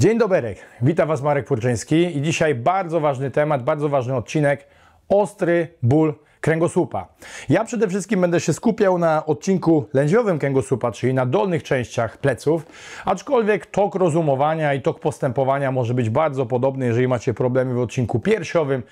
Dzień dobry, witam Was Marek Purczyński i dzisiaj bardzo ważny temat, bardzo ważny odcinek, ostry ból kręgosłupa. Ja przede wszystkim będę się skupiał na odcinku lędziowym kręgosłupa, czyli na dolnych częściach pleców, aczkolwiek tok rozumowania i tok postępowania może być bardzo podobny, jeżeli macie problemy w odcinku piersiowym,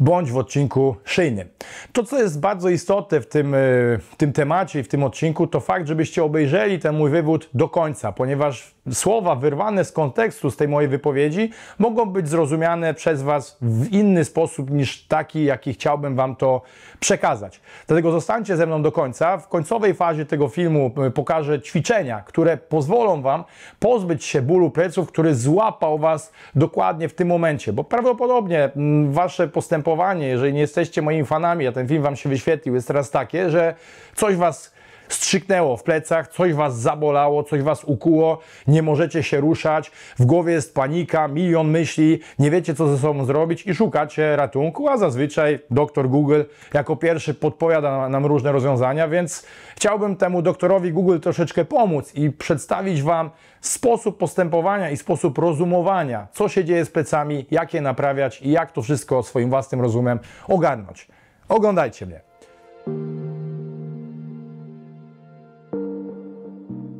bądź w odcinku szyjnym. To, co jest bardzo istotne w tym, e, w tym temacie i w tym odcinku, to fakt, żebyście obejrzeli ten mój wywód do końca, ponieważ słowa wyrwane z kontekstu z tej mojej wypowiedzi mogą być zrozumiane przez Was w inny sposób niż taki, jaki chciałbym Wam to przekazać. Dlatego zostańcie ze mną do końca. W końcowej fazie tego filmu e, pokażę ćwiczenia, które pozwolą Wam pozbyć się bólu pleców, który złapał Was dokładnie w tym momencie, bo prawdopodobnie mm, Wasze postępowanie jeżeli nie jesteście moimi fanami, a ten film wam się wyświetlił, jest teraz takie, że coś was strzyknęło w plecach, coś was zabolało, coś was ukuło, nie możecie się ruszać, w głowie jest panika, milion myśli, nie wiecie co ze sobą zrobić i szukacie ratunku, a zazwyczaj doktor Google jako pierwszy podpowiada nam różne rozwiązania, więc chciałbym temu doktorowi Google troszeczkę pomóc i przedstawić wam sposób postępowania i sposób rozumowania, co się dzieje z plecami, jak je naprawiać i jak to wszystko swoim własnym rozumem ogarnąć. Oglądajcie mnie.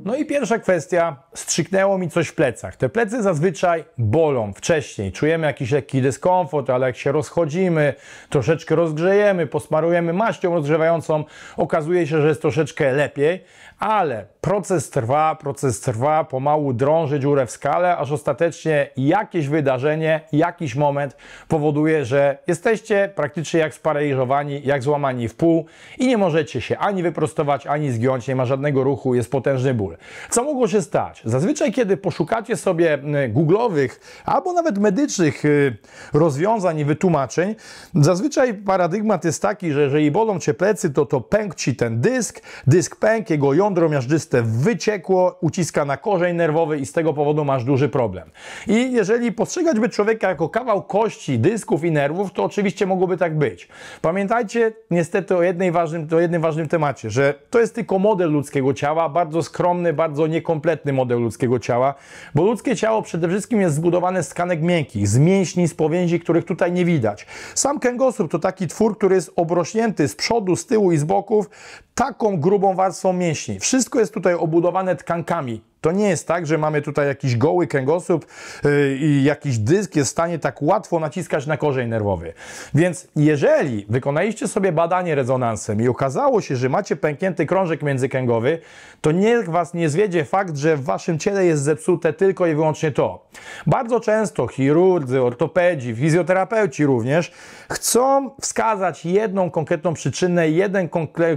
No i pierwsza kwestia, strzyknęło mi coś w plecach. Te plecy zazwyczaj bolą wcześniej. Czujemy jakiś lekki dyskomfort, ale jak się rozchodzimy, troszeczkę rozgrzejemy, posmarujemy maścią rozgrzewającą, okazuje się, że jest troszeczkę lepiej, ale proces trwa, proces trwa, pomału drąży dziurę w skale, aż ostatecznie jakieś wydarzenie, jakiś moment powoduje, że jesteście praktycznie jak sparaliżowani, jak złamani w pół i nie możecie się ani wyprostować, ani zgiąć, nie ma żadnego ruchu, jest potężny ból. Co mogło się stać? Zazwyczaj, kiedy poszukacie sobie googlowych albo nawet medycznych y, rozwiązań i wytłumaczeń, zazwyczaj paradygmat jest taki, że jeżeli bolą cię plecy, to to pęk ci ten dysk, dysk pęk, jego jądro miażdżyste wyciekło, uciska na korzeń nerwowy i z tego powodu masz duży problem. I jeżeli postrzegać by człowieka jako kawał kości, dysków i nerwów, to oczywiście mogłoby tak być. Pamiętajcie niestety o, jednej ważnym, o jednym ważnym temacie, że to jest tylko model ludzkiego ciała, bardzo skromny, bardzo niekompletny model ludzkiego ciała, bo ludzkie ciało przede wszystkim jest zbudowane z tkanek miękkich, z mięśni, z powięzi, których tutaj nie widać. Sam kęgosłup to taki twór, który jest obrośnięty z przodu, z tyłu i z boków taką grubą warstwą mięśni. Wszystko jest tutaj obudowane tkankami to nie jest tak, że mamy tutaj jakiś goły kręgosłup y, i jakiś dysk jest w stanie tak łatwo naciskać na korzeń nerwowy. Więc jeżeli wykonaliście sobie badanie rezonansem i okazało się, że macie pęknięty krążek międzykręgowy, to niech Was nie zwiedzie fakt, że w Waszym ciele jest zepsute tylko i wyłącznie to. Bardzo często chirurdzy, ortopedzi, fizjoterapeuci również chcą wskazać jedną konkretną przyczynę, jeden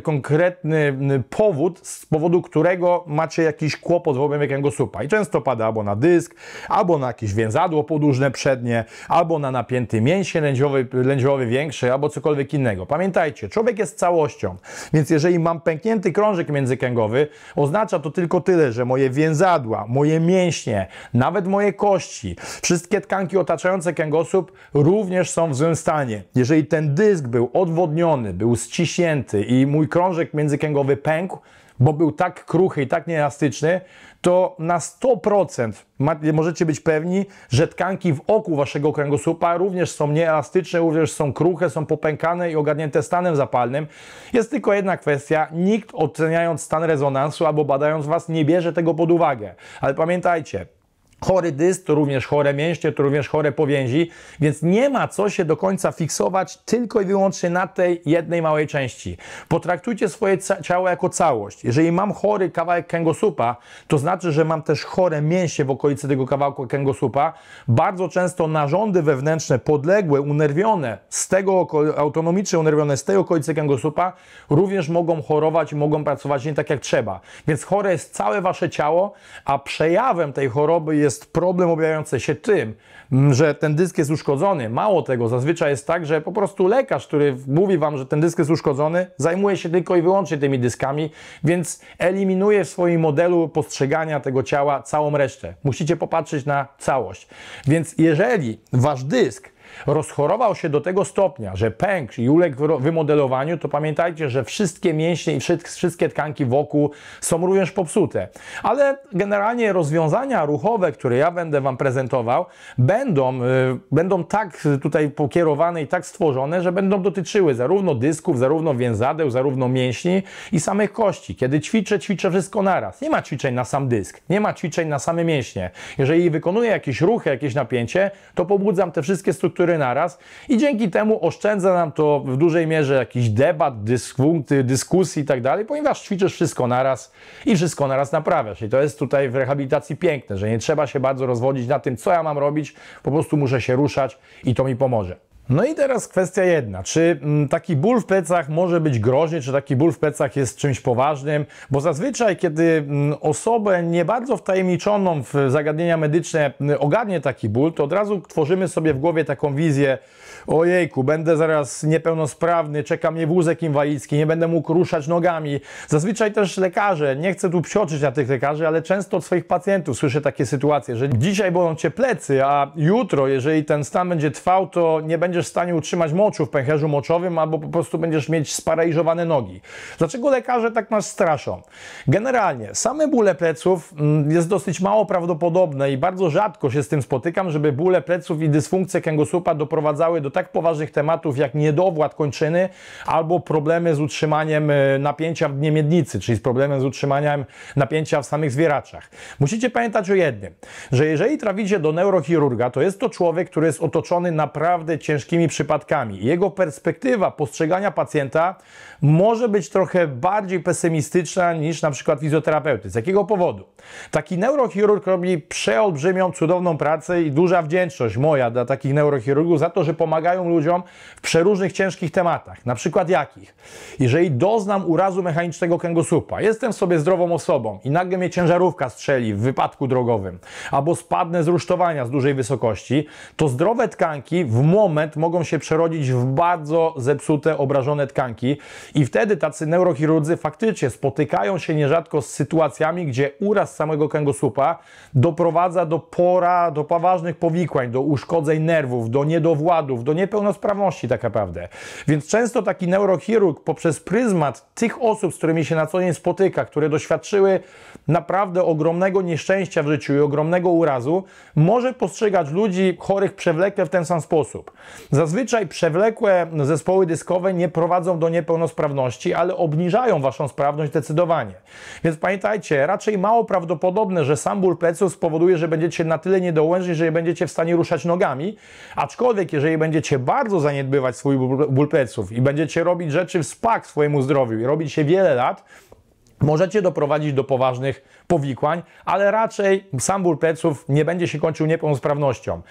konkretny y, powód, z powodu którego macie jakiś kłopot wobec sposobem supa I często pada albo na dysk, albo na jakieś więzadło podłużne przednie, albo na napięty mięsie lędziowy, większe, większy, albo cokolwiek innego. Pamiętajcie, człowiek jest całością, więc jeżeli mam pęknięty krążek międzykęgowy, oznacza to tylko tyle, że moje więzadła, moje mięśnie, nawet moje kości, wszystkie tkanki otaczające kęgosłup również są w złym stanie. Jeżeli ten dysk był odwodniony, był ściśnięty i mój krążek międzykęgowy pękł, bo był tak kruchy i tak nieelastyczny, to na 100% możecie być pewni, że tkanki w oku waszego kręgosłupa również są nieelastyczne, również są kruche, są popękane i ogarnięte stanem zapalnym. Jest tylko jedna kwestia, nikt oceniając stan rezonansu albo badając was nie bierze tego pod uwagę. Ale pamiętajcie, chory dysk to również chore mięśnie, to również chore powięzi, więc nie ma co się do końca fiksować tylko i wyłącznie na tej jednej małej części. Potraktujcie swoje ciało jako całość. Jeżeli mam chory kawałek kęgosłupa, to znaczy, że mam też chore mięśnie w okolicy tego kawałka kęgosłupa. Bardzo często narządy wewnętrzne podległe, unerwione, z tego autonomicznie unerwione z tej okolicy kęgosłupa również mogą chorować, mogą pracować nie tak jak trzeba. Więc chore jest całe wasze ciało, a przejawem tej choroby jest jest problem objawiający się tym, mm, że ten dysk jest uszkodzony. Mało tego, zazwyczaj jest tak, że po prostu lekarz, który mówi Wam, że ten dysk jest uszkodzony, zajmuje się tylko i wyłącznie tymi dyskami, więc eliminuje w swoim modelu postrzegania tego ciała całą resztę. Musicie popatrzeć na całość. Więc jeżeli Wasz dysk rozchorował się do tego stopnia, że pękł i uległ wymodelowaniu, to pamiętajcie, że wszystkie mięśnie i wszystkie tkanki wokół są również popsute. Ale generalnie rozwiązania ruchowe, które ja będę Wam prezentował, będą, y, będą tak tutaj pokierowane i tak stworzone, że będą dotyczyły zarówno dysków, zarówno więzadeł, zarówno mięśni i samych kości. Kiedy ćwiczę, ćwiczę wszystko naraz. Nie ma ćwiczeń na sam dysk, nie ma ćwiczeń na same mięśnie. Jeżeli wykonuję jakieś ruchy, jakieś napięcie, to pobudzam te wszystkie struktury który naraz i dzięki temu oszczędza nam to w dużej mierze jakichś debat, dyskuty, dyskusji i tak dalej, ponieważ ćwiczysz wszystko naraz i wszystko naraz naprawiasz. I to jest tutaj w rehabilitacji piękne, że nie trzeba się bardzo rozwodzić na tym, co ja mam robić, po prostu muszę się ruszać i to mi pomoże. No i teraz kwestia jedna. Czy mm, taki ból w plecach może być groźny, czy taki ból w plecach jest czymś poważnym? Bo zazwyczaj, kiedy mm, osobę nie bardzo wtajemniczoną w zagadnienia medyczne mm, ogarnie taki ból, to od razu tworzymy sobie w głowie taką wizję, ojejku, będę zaraz niepełnosprawny, czeka mnie wózek inwalidzki, nie będę mógł ruszać nogami. Zazwyczaj też lekarze, nie chcę tu psioczyć na tych lekarzy, ale często od swoich pacjentów słyszę takie sytuacje, że dzisiaj bolą cię plecy, a jutro, jeżeli ten stan będzie trwał, to nie będziesz w stanie utrzymać moczu w pęcherzu moczowym albo po prostu będziesz mieć sparaliżowane nogi. Dlaczego lekarze tak nas straszą? Generalnie same bóle pleców mm, jest dosyć mało prawdopodobne i bardzo rzadko się z tym spotykam, żeby bóle pleców i dysfunkcje kręgosłupa doprowadzały do tak poważnych tematów jak niedowład kończyny albo problemy z utrzymaniem e, napięcia w dnie miednicy, czyli z problemem z utrzymaniem napięcia w samych zwieraczach. Musicie pamiętać o jednym, że jeżeli traficie do neurochirurga, to jest to człowiek, który jest otoczony naprawdę ciężkimi przypadkami. Jego perspektywa postrzegania pacjenta może być trochę bardziej pesymistyczna niż na przykład fizjoterapeuty. Z jakiego powodu? Taki neurochirurg robi przeolbrzymią, cudowną pracę i duża wdzięczność moja dla takich neurochirurgów za to, że pomaga pomagają ludziom w przeróżnych ciężkich tematach. Na przykład jakich? Jeżeli doznam urazu mechanicznego kręgosłupa, jestem sobie zdrową osobą i nagle mnie ciężarówka strzeli w wypadku drogowym, albo spadnę z rusztowania z dużej wysokości, to zdrowe tkanki w moment mogą się przerodzić w bardzo zepsute, obrażone tkanki i wtedy tacy neurochirurdzy faktycznie spotykają się nierzadko z sytuacjami, gdzie uraz samego kręgosłupa doprowadza do pora, do poważnych powikłań, do uszkodzeń nerwów, do niedowładów, do do niepełnosprawności tak naprawdę. Więc często taki neurochirurg poprzez pryzmat tych osób, z którymi się na co dzień spotyka, które doświadczyły naprawdę ogromnego nieszczęścia w życiu i ogromnego urazu, może postrzegać ludzi chorych przewlekle w ten sam sposób. Zazwyczaj przewlekłe zespoły dyskowe nie prowadzą do niepełnosprawności, ale obniżają Waszą sprawność zdecydowanie. Więc pamiętajcie, raczej mało prawdopodobne, że sam ból pleców spowoduje, że będziecie na tyle niedołężni, że nie będziecie w stanie ruszać nogami, aczkolwiek jeżeli będziecie bardzo zaniedbywać swój ból pleców i będziecie robić rzeczy w spak swojemu zdrowiu i robić się wiele lat, możecie doprowadzić do poważnych powikłań, ale raczej sam ból pleców nie będzie się kończył niepełnosprawnością.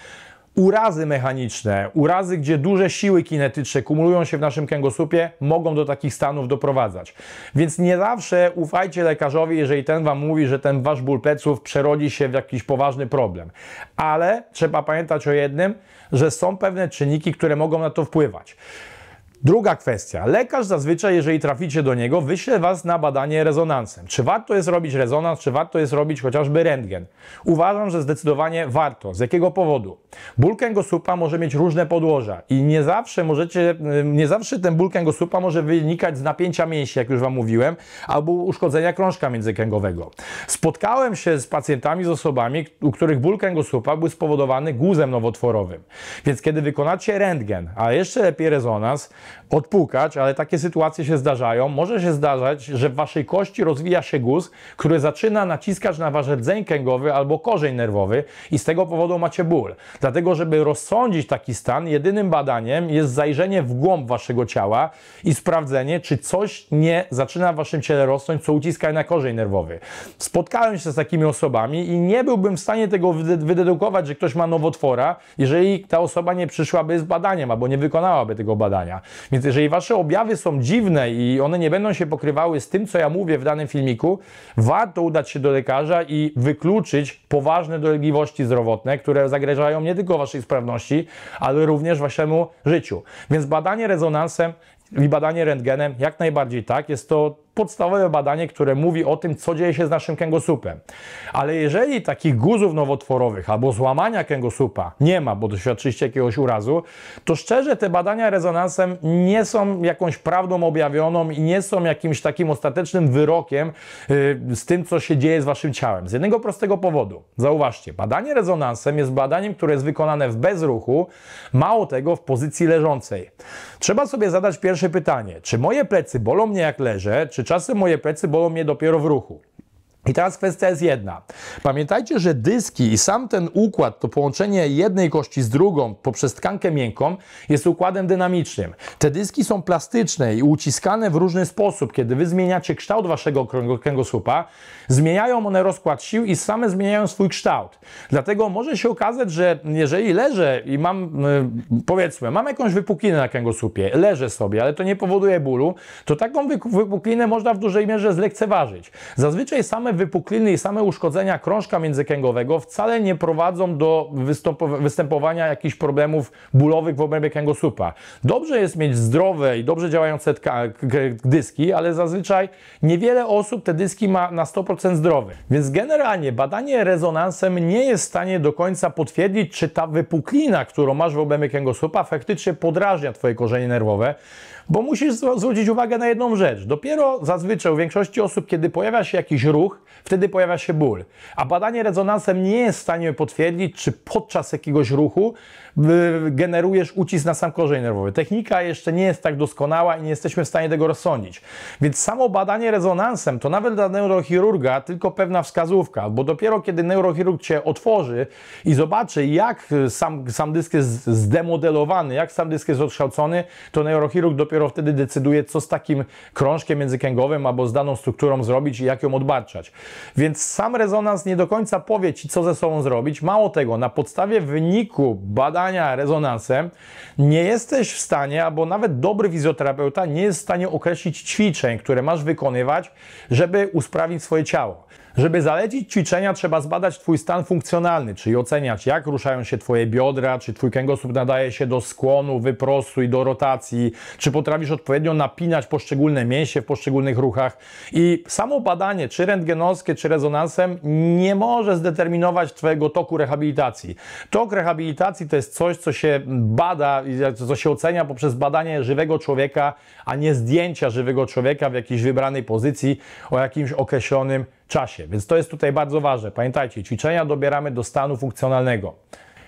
Urazy mechaniczne, urazy, gdzie duże siły kinetyczne kumulują się w naszym kręgosłupie, mogą do takich stanów doprowadzać. Więc nie zawsze ufajcie lekarzowi, jeżeli ten Wam mówi, że ten Wasz ból pleców przerodzi się w jakiś poważny problem. Ale trzeba pamiętać o jednym, że są pewne czynniki, które mogą na to wpływać. Druga kwestia. Lekarz zazwyczaj, jeżeli traficie do niego, wyśle Was na badanie rezonansem. Czy warto jest robić rezonans, czy warto jest robić chociażby rentgen? Uważam, że zdecydowanie warto. Z jakiego powodu? Ból kręgosłupa może mieć różne podłoża i nie zawsze możecie, nie zawsze ten ból kręgosłupa może wynikać z napięcia mięśni, jak już Wam mówiłem, albo uszkodzenia krążka międzykręgowego. Spotkałem się z pacjentami, z osobami, u których ból kręgosłupa był spowodowany guzem nowotworowym. Więc kiedy wykonacie rentgen, a jeszcze lepiej rezonans, odpukać, ale takie sytuacje się zdarzają. Może się zdarzać, że w waszej kości rozwija się guz, który zaczyna naciskać na wasz rdzeń kęgowy albo korzeń nerwowy i z tego powodu macie ból. Dlatego, żeby rozsądzić taki stan, jedynym badaniem jest zajrzenie w głąb waszego ciała i sprawdzenie, czy coś nie zaczyna w waszym ciele rosnąć, co uciska na korzeń nerwowy. Spotkałem się z takimi osobami i nie byłbym w stanie tego wydedukować, że ktoś ma nowotwora, jeżeli ta osoba nie przyszłaby z badaniem albo nie wykonałaby tego badania. Więc jeżeli Wasze objawy są dziwne i one nie będą się pokrywały z tym, co ja mówię w danym filmiku, warto udać się do lekarza i wykluczyć poważne dolegliwości zdrowotne, które zagrażają nie tylko Waszej sprawności, ale również Waszemu życiu. Więc badanie rezonansem i badanie rentgenem jak najbardziej tak, jest to podstawowe badanie, które mówi o tym, co dzieje się z naszym kęgosłupem. Ale jeżeli takich guzów nowotworowych albo złamania kęgosłupa nie ma, bo doświadczyliście jakiegoś urazu, to szczerze te badania rezonansem nie są jakąś prawdą objawioną i nie są jakimś takim ostatecznym wyrokiem y, z tym, co się dzieje z waszym ciałem. Z jednego prostego powodu. Zauważcie, badanie rezonansem jest badaniem, które jest wykonane w bezruchu, mało tego w pozycji leżącej. Trzeba sobie zadać pierwsze pytanie, czy moje plecy bolą mnie jak leżę, czy Tymczasem moje plecy bolą mnie dopiero w ruchu. I teraz kwestia jest jedna. Pamiętajcie, że dyski i sam ten układ, to połączenie jednej kości z drugą poprzez tkankę miękką jest układem dynamicznym. Te dyski są plastyczne i uciskane w różny sposób. Kiedy wy zmieniacie kształt waszego kręgosłupa, zmieniają one rozkład sił i same zmieniają swój kształt. Dlatego może się okazać, że jeżeli leżę i mam, y, powiedzmy, mam jakąś wypuklinę na kręgosłupie, leżę sobie, ale to nie powoduje bólu, to taką wypuklinę można w dużej mierze zlekceważyć. Zazwyczaj same same wypukliny i same uszkodzenia krążka międzykręgowego wcale nie prowadzą do występowania jakichś problemów bólowych w obrębie kręgosłupa. Dobrze jest mieć zdrowe i dobrze działające dyski, ale zazwyczaj niewiele osób te dyski ma na 100% zdrowe. Więc generalnie badanie rezonansem nie jest w stanie do końca potwierdzić, czy ta wypuklina, którą masz w obrębie kręgosłupa, faktycznie podrażnia Twoje korzenie nerwowe, bo musisz zwrócić uwagę na jedną rzecz. Dopiero zazwyczaj u większości osób, kiedy pojawia się jakiś ruch, wtedy pojawia się ból. A badanie rezonansem nie jest w stanie potwierdzić, czy podczas jakiegoś ruchu generujesz ucisk na sam korzeń nerwowy. Technika jeszcze nie jest tak doskonała i nie jesteśmy w stanie tego rozsądzić. Więc samo badanie rezonansem to nawet dla neurochirurga tylko pewna wskazówka, bo dopiero kiedy neurochirurg Cię otworzy i zobaczy, jak sam, sam dysk jest zdemodelowany, jak sam dysk jest odkształcony, to neurochirurg dopiero dopiero wtedy decyduje, co z takim krążkiem językięgowym albo z daną strukturą zrobić i jak ją odbarczać. Więc sam rezonans nie do końca powie Ci, co ze sobą zrobić. Mało tego, na podstawie wyniku badania rezonansem nie jesteś w stanie, albo nawet dobry fizjoterapeuta nie jest w stanie określić ćwiczeń, które masz wykonywać, żeby usprawnić swoje ciało. Żeby zalecić ćwiczenia, trzeba zbadać Twój stan funkcjonalny, czyli oceniać, jak ruszają się Twoje biodra, czy Twój kręgosłup nadaje się do skłonu, wyprostu i do rotacji, czy potrafisz odpowiednio napinać poszczególne mięsie w poszczególnych ruchach. I samo badanie, czy rentgenowskie, czy rezonansem, nie może zdeterminować Twojego toku rehabilitacji. Tok rehabilitacji to jest coś, co się bada, co się ocenia poprzez badanie żywego człowieka, a nie zdjęcia żywego człowieka w jakiejś wybranej pozycji o jakimś określonym czasie. Więc to jest tutaj bardzo ważne. Pamiętajcie, ćwiczenia dobieramy do stanu funkcjonalnego.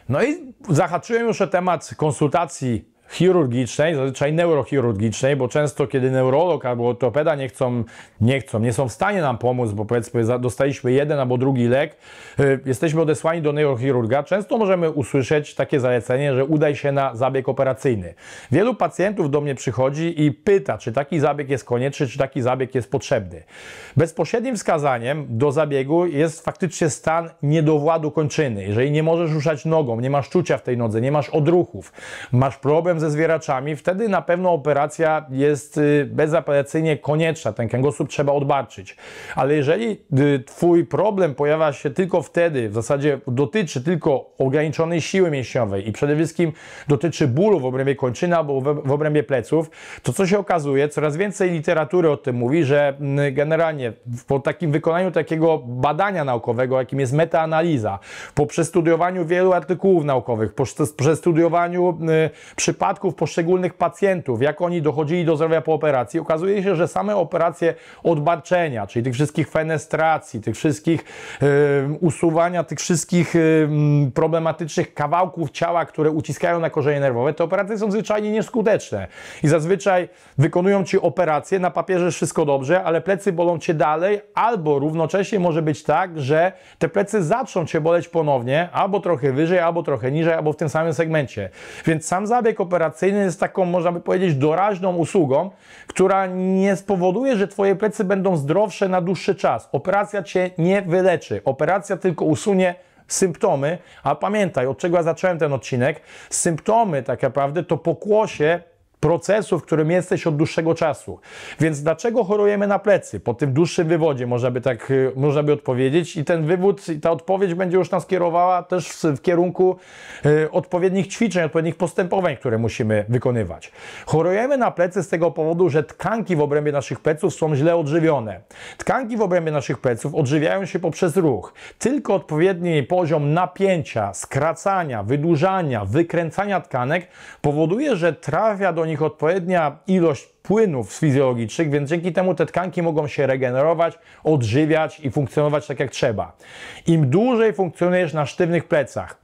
No i zahaczyłem już o temat konsultacji chirurgicznej, zazwyczaj neurochirurgicznej, bo często kiedy neurolog albo ortopeda nie chcą, nie chcą, nie są w stanie nam pomóc, bo powiedzmy dostaliśmy jeden albo drugi lek, y, jesteśmy odesłani do neurochirurga, często możemy usłyszeć takie zalecenie, że udaj się na zabieg operacyjny. Wielu pacjentów do mnie przychodzi i pyta, czy taki zabieg jest konieczny, czy taki zabieg jest potrzebny. Bezpośrednim wskazaniem do zabiegu jest faktycznie stan niedowładu kończyny. Jeżeli nie możesz ruszać nogą, nie masz czucia w tej nodze, nie masz odruchów, masz problem ze zwieraczami, wtedy na pewno operacja jest y, bezapelacyjnie konieczna. Ten kęgosłup trzeba odbarczyć. Ale jeżeli y, Twój problem pojawia się tylko wtedy, w zasadzie dotyczy tylko ograniczonej siły mięśniowej i przede wszystkim dotyczy bólu w obrębie kończyny albo w obrębie pleców, to co się okazuje, coraz więcej literatury o tym mówi, że mm, generalnie po takim wykonaniu takiego badania naukowego, jakim jest metaanaliza, po przestudiowaniu wielu artykułów naukowych, po przestudiowaniu y, przypadków, przypadków poszczególnych pacjentów, jak oni dochodzili do zdrowia po operacji, okazuje się, że same operacje odbarczenia, czyli tych wszystkich fenestracji, tych wszystkich yy, usuwania tych wszystkich yy, problematycznych kawałków ciała, które uciskają na korzenie nerwowe, te operacje są zwyczajnie nieskuteczne. I zazwyczaj wykonują ci operacje, na papierze wszystko dobrze, ale plecy bolą cię dalej, albo równocześnie może być tak, że te plecy zaczną cię boleć ponownie, albo trochę wyżej, albo trochę niżej, albo w tym samym segmencie. Więc sam zabieg operacji operacyjny jest taką, można by powiedzieć, doraźną usługą, która nie spowoduje, że Twoje plecy będą zdrowsze na dłuższy czas. Operacja Cię nie wyleczy. Operacja tylko usunie symptomy, a pamiętaj, od czego ja zacząłem ten odcinek, symptomy tak naprawdę to pokłosie procesu, w którym jesteś od dłuższego czasu. Więc dlaczego chorujemy na plecy? Po tym dłuższym wywodzie można by tak, y, można by odpowiedzieć i ten wywód, ta odpowiedź będzie już nas kierowała też w, w kierunku y, odpowiednich ćwiczeń, odpowiednich postępowań, które musimy wykonywać. Chorujemy na plecy z tego powodu, że tkanki w obrębie naszych pleców są źle odżywione. Tkanki w obrębie naszych pleców odżywiają się poprzez ruch. Tylko odpowiedni poziom napięcia, skracania, wydłużania, wykręcania tkanek powoduje, że trafia do nich nich odpowiednia ilość płynów fizjologicznych, więc dzięki temu te tkanki mogą się regenerować, odżywiać i funkcjonować tak jak trzeba. Im dłużej funkcjonujesz na sztywnych plecach,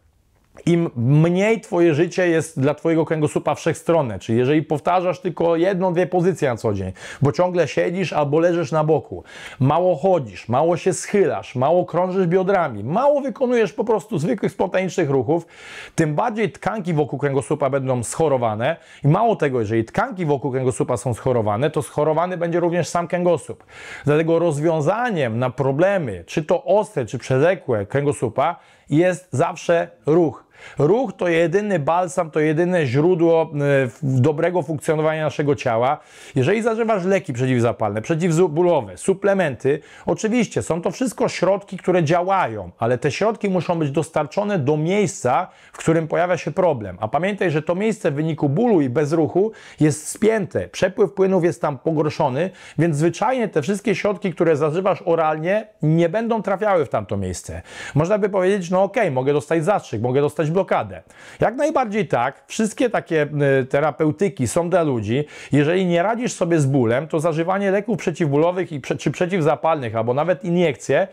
im mniej Twoje życie jest dla Twojego kręgosłupa wszechstronne. Czyli jeżeli powtarzasz tylko jedną, dwie pozycje na co dzień, bo ciągle siedzisz albo leżysz na boku, mało chodzisz, mało się schylasz, mało krążysz biodrami, mało wykonujesz po prostu zwykłych, spontanicznych ruchów, tym bardziej tkanki wokół kręgosłupa będą schorowane. I mało tego, jeżeli tkanki wokół kręgosłupa są schorowane, to schorowany będzie również sam kręgosłup. Dlatego rozwiązaniem na problemy, czy to ostre, czy przezekłe kręgosłupa, jest zawsze ruch Ruch to jedyny balsam, to jedyne źródło e, dobrego funkcjonowania naszego ciała. Jeżeli zażywasz leki przeciwzapalne, przeciwbólowe, suplementy, oczywiście są to wszystko środki, które działają, ale te środki muszą być dostarczone do miejsca, w którym pojawia się problem. A pamiętaj, że to miejsce w wyniku bólu i bezruchu jest spięte, przepływ płynów jest tam pogorszony, więc zwyczajnie te wszystkie środki, które zażywasz oralnie, nie będą trafiały w tamto miejsce. Można by powiedzieć, no ok, mogę dostać zastrzyk, mogę dostać blokadę. Jak najbardziej tak, wszystkie takie y, terapeutyki są dla ludzi. Jeżeli nie radzisz sobie z bólem, to zażywanie leków przeciwbólowych i, czy przeciwzapalnych, albo nawet iniekcje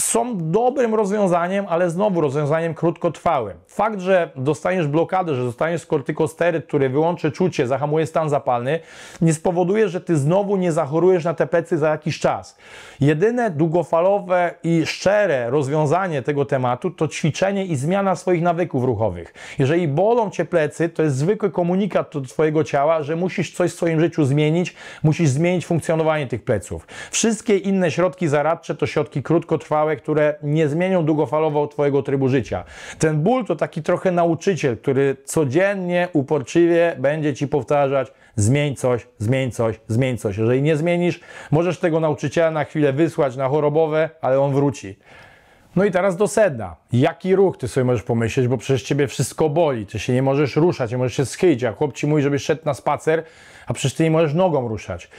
są dobrym rozwiązaniem, ale znowu rozwiązaniem krótkotrwałym. Fakt, że dostaniesz blokadę, że dostaniesz kortykosteryt, który wyłączy czucie, zahamuje stan zapalny, nie spowoduje, że ty znowu nie zachorujesz na te plecy za jakiś czas. Jedyne długofalowe i szczere rozwiązanie tego tematu to ćwiczenie i zmiana swoich nawyków ruchowych. Jeżeli bolą cię plecy, to jest zwykły komunikat do twojego ciała, że musisz coś w swoim życiu zmienić, musisz zmienić funkcjonowanie tych pleców. Wszystkie inne środki zaradcze to środki krótkotrwałe, które nie zmienią długofalowo Twojego trybu życia. Ten ból to taki trochę nauczyciel, który codziennie, uporczywie będzie Ci powtarzać, zmień coś, zmień coś, zmień coś. Jeżeli nie zmienisz, możesz tego nauczyciela na chwilę wysłać na chorobowe, ale on wróci. No i teraz do sedna. Jaki ruch ty sobie możesz pomyśleć, bo przecież ciebie wszystko boli, ty się nie możesz ruszać, nie możesz się schylić, a chłop ci mówi, żebyś szedł na spacer, a przecież ty nie możesz nogą ruszać.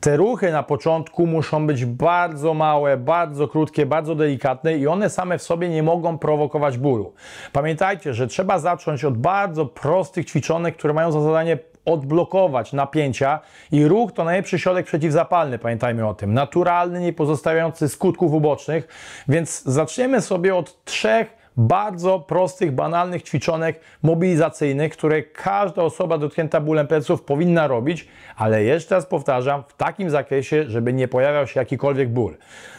Te ruchy na początku muszą być bardzo małe, bardzo krótkie, bardzo delikatne i one same w sobie nie mogą prowokować bólu. Pamiętajcie, że trzeba zacząć od bardzo prostych ćwiczonek, które mają za zadanie odblokować napięcia i ruch to najlepszy środek przeciwzapalny, pamiętajmy o tym, naturalny, nie pozostawiający skutków ubocznych, więc zaczniemy sobie od trzech bardzo prostych, banalnych ćwiczonek mobilizacyjnych, które każda osoba dotknięta bólem pleców powinna robić, ale jeszcze raz powtarzam, w takim zakresie, żeby nie pojawiał się jakikolwiek ból.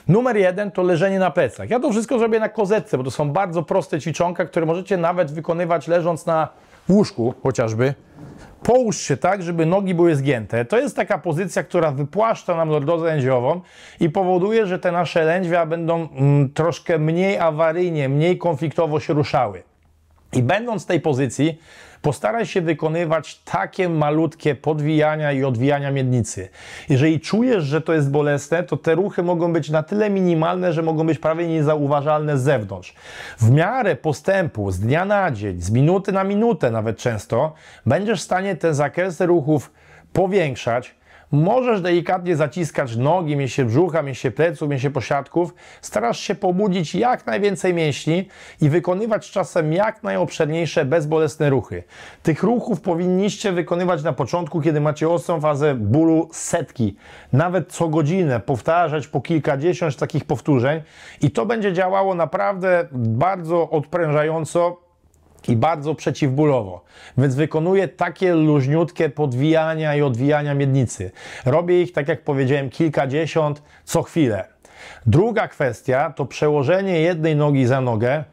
Numer jeden to leżenie na plecach. Ja to wszystko zrobię na kozetce, bo to są bardzo proste ćwiczonka, które możecie nawet wykonywać leżąc na łóżku chociażby, połóż się tak, żeby nogi były zgięte. To jest taka pozycja, która wypłaszcza nam lordozę lędźwiową i powoduje, że te nasze lędźwia będą mm, troszkę mniej awaryjnie, mniej konfliktowo się ruszały. I będąc w tej pozycji, Postaraj się wykonywać takie malutkie podwijania i odwijania miednicy. Jeżeli czujesz, że to jest bolesne, to te ruchy mogą być na tyle minimalne, że mogą być prawie niezauważalne z zewnątrz. W miarę postępu z dnia na dzień, z minuty na minutę nawet często, będziesz w stanie ten zakres ruchów powiększać, Możesz delikatnie zaciskać nogi, mięsie brzucha, mięsie pleców, mięsie posiadków. Starasz się pobudzić jak najwięcej mięśni i wykonywać czasem jak najobszerniejsze, bezbolesne ruchy. Tych ruchów powinniście wykonywać na początku, kiedy macie ostrą fazę bólu setki. Nawet co godzinę powtarzać po kilkadziesiąt takich powtórzeń i to będzie działało naprawdę bardzo odprężająco i bardzo przeciwbólowo. Więc wykonuję takie luźniutkie podwijania i odwijania miednicy. Robię ich, tak jak powiedziałem, kilkadziesiąt co chwilę. Druga kwestia to przełożenie jednej nogi za nogę,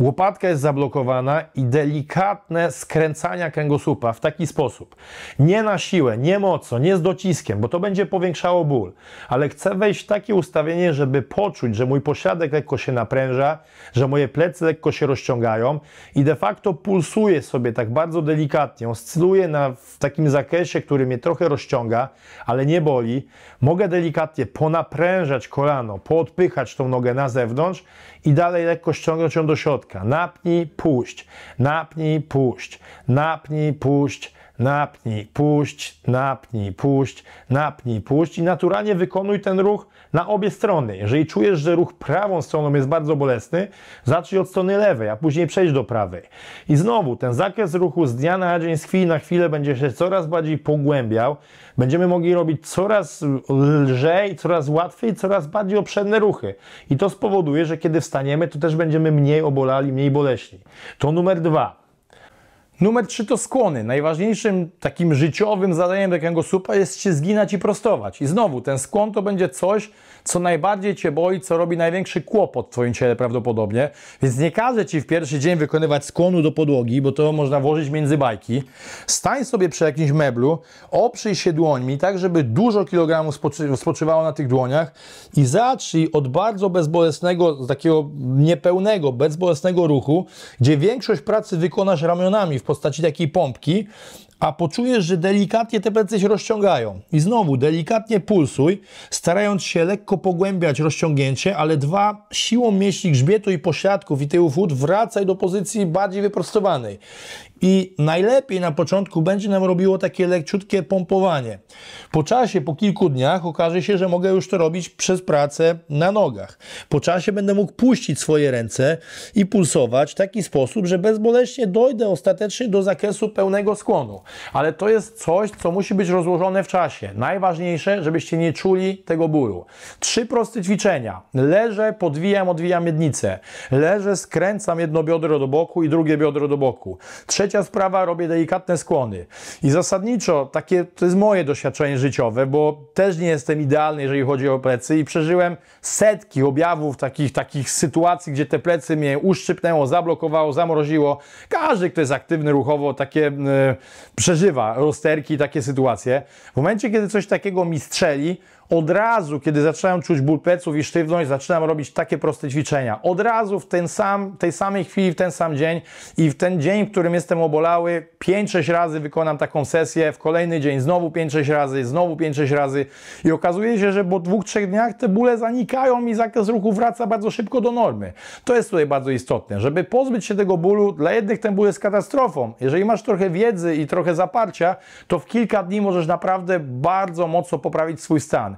Łopatka jest zablokowana i delikatne skręcania kręgosłupa w taki sposób. Nie na siłę, nie mocno, nie z dociskiem, bo to będzie powiększało ból. Ale chcę wejść w takie ustawienie, żeby poczuć, że mój posiadek lekko się napręża, że moje plecy lekko się rozciągają i de facto pulsuję sobie tak bardzo delikatnie. Oscyluję na, w takim zakresie, który mnie trochę rozciąga, ale nie boli. Mogę delikatnie ponaprężać kolano, poodpychać tą nogę na zewnątrz i dalej lekko ściągnąć ją do środka środka. Napnij, puść, napnij, puść, napnij, puść, napnij, puść, napnij, puść, napnij, puść i naturalnie wykonuj ten ruch na obie strony. Jeżeli czujesz, że ruch prawą stroną jest bardzo bolesny, zacznij od strony lewej, a później przejdź do prawej. I znowu ten zakres ruchu z dnia na dzień, z chwili na chwilę będzie się coraz bardziej pogłębiał. Będziemy mogli robić coraz lżej, coraz łatwiej, coraz bardziej obszerne ruchy. I to spowoduje, że kiedy wstaniemy, to też będziemy mniej obolali, mniej boleśni. To numer dwa. Numer 3 to skłony. Najważniejszym takim życiowym zadaniem takiego supa jest się zginać i prostować. I znowu, ten skłon to będzie coś, co najbardziej Cię boi, co robi największy kłopot w Twoim ciele prawdopodobnie. Więc nie każę Ci w pierwszy dzień wykonywać skłonu do podłogi, bo to można włożyć między bajki. Stań sobie przy jakimś meblu, oprzyj się dłońmi, tak żeby dużo kilogramów spoczy spoczywało na tych dłoniach i zacznij od bardzo bezbolesnego, takiego niepełnego, bezbolesnego ruchu, gdzie większość pracy wykonasz ramionami w postaci takiej pompki, a poczujesz, że delikatnie te plecy się rozciągają. I znowu delikatnie pulsuj, starając się lekko pogłębiać rozciągnięcie, ale dwa, siłą mięśni grzbietu i pośladków i te ud wracaj do pozycji bardziej wyprostowanej. I najlepiej na początku będzie nam robiło takie lekciutkie pompowanie. Po czasie, po kilku dniach okaże się, że mogę już to robić przez pracę na nogach. Po czasie będę mógł puścić swoje ręce i pulsować w taki sposób, że bezboleśnie dojdę ostatecznie do zakresu pełnego skłonu. Ale to jest coś, co musi być rozłożone w czasie. Najważniejsze, żebyście nie czuli tego bólu. Trzy proste ćwiczenia. Leżę, podwijam, odwijam miednicę. Leżę, skręcam jedno biodro do boku i drugie biodro do boku. Trzecia sprawa, robię delikatne skłony. I zasadniczo, takie to jest moje doświadczenie życiowe, bo też nie jestem idealny, jeżeli chodzi o plecy i przeżyłem setki objawów takich, takich sytuacji, gdzie te plecy mnie uszczypnęło, zablokowało, zamroziło. Każdy, kto jest aktywny ruchowo, takie, e, przeżywa rozterki i takie sytuacje, w momencie, kiedy coś takiego mi strzeli, od razu, kiedy zaczynam czuć ból pleców i sztywność, zaczynam robić takie proste ćwiczenia. Od razu w ten sam, tej samej chwili, w ten sam dzień i w ten dzień, w którym jestem obolały, 5-6 razy wykonam taką sesję, w kolejny dzień znowu 5-6 razy, znowu 5-6 razy i okazuje się, że po dwóch, trzech dniach te bóle zanikają i zakres ruchu wraca bardzo szybko do normy. To jest tutaj bardzo istotne, żeby pozbyć się tego bólu, dla jednych ten ból jest katastrofą. Jeżeli masz trochę wiedzy i trochę zaparcia, to w kilka dni możesz naprawdę bardzo mocno poprawić swój stan.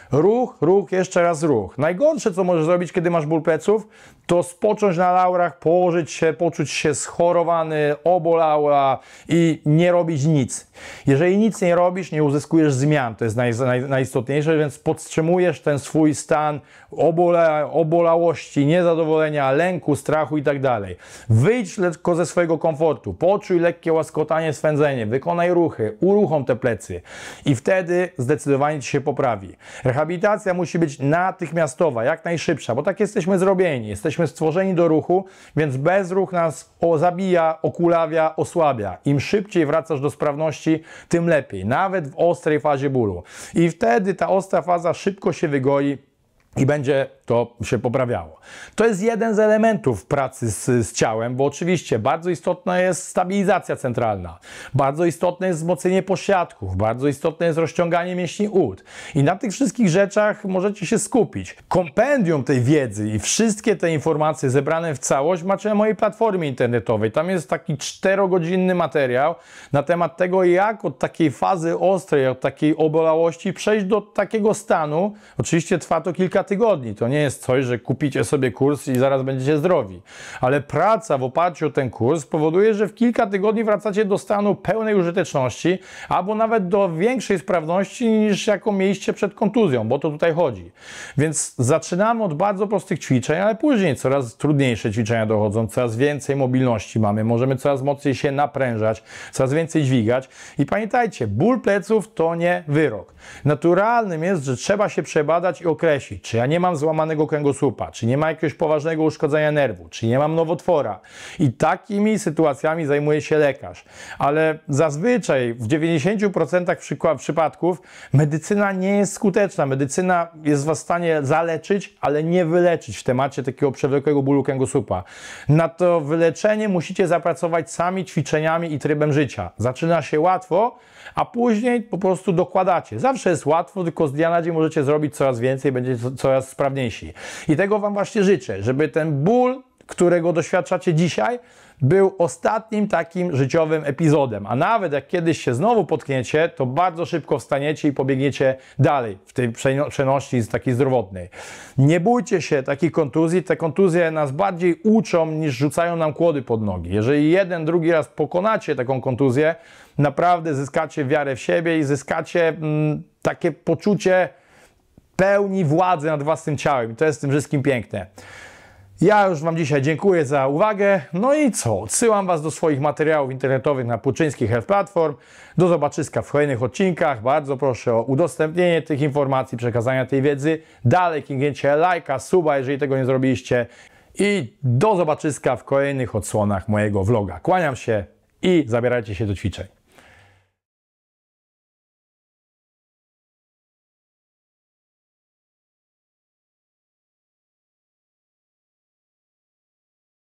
Ruch, ruch, jeszcze raz ruch. Najgorsze, co możesz zrobić, kiedy masz ból pleców, to spocząć na laurach, położyć się, poczuć się schorowany, obolała i nie robić nic. Jeżeli nic nie robisz, nie uzyskujesz zmian. To jest naj, naj, najistotniejsze, więc podtrzymujesz ten swój stan obola, obolałości, niezadowolenia, lęku, strachu itd. Tak Wyjdź lekko ze swojego komfortu, poczuj lekkie łaskotanie, swędzenie, wykonaj ruchy, uruchom te plecy i wtedy zdecydowanie ci się poprawi. Reha Rehabilitacja musi być natychmiastowa, jak najszybsza, bo tak jesteśmy zrobieni. Jesteśmy stworzeni do ruchu, więc bezruch nas zabija, okulawia, osłabia. Im szybciej wracasz do sprawności, tym lepiej, nawet w ostrej fazie bólu. I wtedy ta ostra faza szybko się wygoi, i będzie to się poprawiało. To jest jeden z elementów pracy z, z, ciałem, bo oczywiście bardzo istotna jest stabilizacja centralna, bardzo istotne jest wzmocnienie pośladków, bardzo istotne jest rozciąganie mięśni ud. I na tych wszystkich rzeczach możecie się skupić. Kompendium tej wiedzy i wszystkie te informacje zebrane w całość macie na mojej platformie internetowej. Tam jest taki czterogodzinny materiał na temat tego, jak od takiej fazy ostrej, od takiej obolałości przejść do takiego stanu. Oczywiście trwa to kilka kilka tygodni. To nie jest coś, że kupicie sobie kurs i zaraz będziecie zdrowi. Ale praca w oparciu o ten kurs powoduje, że w kilka tygodni wracacie do stanu pełnej użyteczności albo nawet do większej sprawności niż jaką mieliście przed kontuzją, bo to tutaj chodzi. Więc zaczynamy od bardzo prostych ćwiczeń, ale później coraz trudniejsze ćwiczenia dochodzą, coraz więcej mobilności mamy, możemy coraz mocniej się naprężać, coraz więcej dźwigać. I pamiętajcie, ból pleców to nie wyrok. Naturalnym jest, że trzeba się przebadać i określić, czy ja nie mam złamanego kręgosłupa, czy nie ma jakiegoś poważnego uszkodzenia nerwu, czy nie mam nowotwora. I takimi sytuacjami zajmuje się lekarz. Ale zazwyczaj w 90% przypadków medycyna nie jest skuteczna. Medycyna jest w stanie zaleczyć, ale nie wyleczyć w temacie takiego przewlekłego bólu kręgosłupa. Na to wyleczenie musicie zapracować sami ćwiczeniami i trybem życia. Zaczyna się łatwo, a później po prostu dokładacie. Zawsze jest łatwo, tylko z dnia na dzień możecie zrobić coraz więcej, będzie coraz sprawniejsi. I tego Wam właśnie życzę, żeby ten ból, którego doświadczacie dzisiaj, był ostatnim takim życiowym epizodem. A nawet jak kiedyś się znowu potkniecie, to bardzo szybko wstaniecie i pobiegniecie dalej w tej przenośni takiej zdrowotnej. Nie bójcie się takich kontuzji. Te kontuzje nas bardziej uczą niż rzucają nam kłody pod nogi. Jeżeli jeden, drugi raz pokonacie taką kontuzję, naprawdę zyskacie wiarę w siebie i zyskacie mm, takie poczucie, pełni władzy nad własnym ciałem. I to jest tym wszystkim piękne. Ja już Wam dzisiaj dziękuję za uwagę. No i co? Odsyłam Was do swoich materiałów internetowych na Puczyńskich Health Platform. Do zobaczyska w kolejnych odcinkach. Bardzo proszę o udostępnienie tych informacji, przekazania tej wiedzy. Dalej kliknięcie lajka, suba, jeżeli tego nie zrobiliście. I do zobaczyska w kolejnych odsłonach mojego vloga. Kłaniam się i zabierajcie się do ćwiczeń.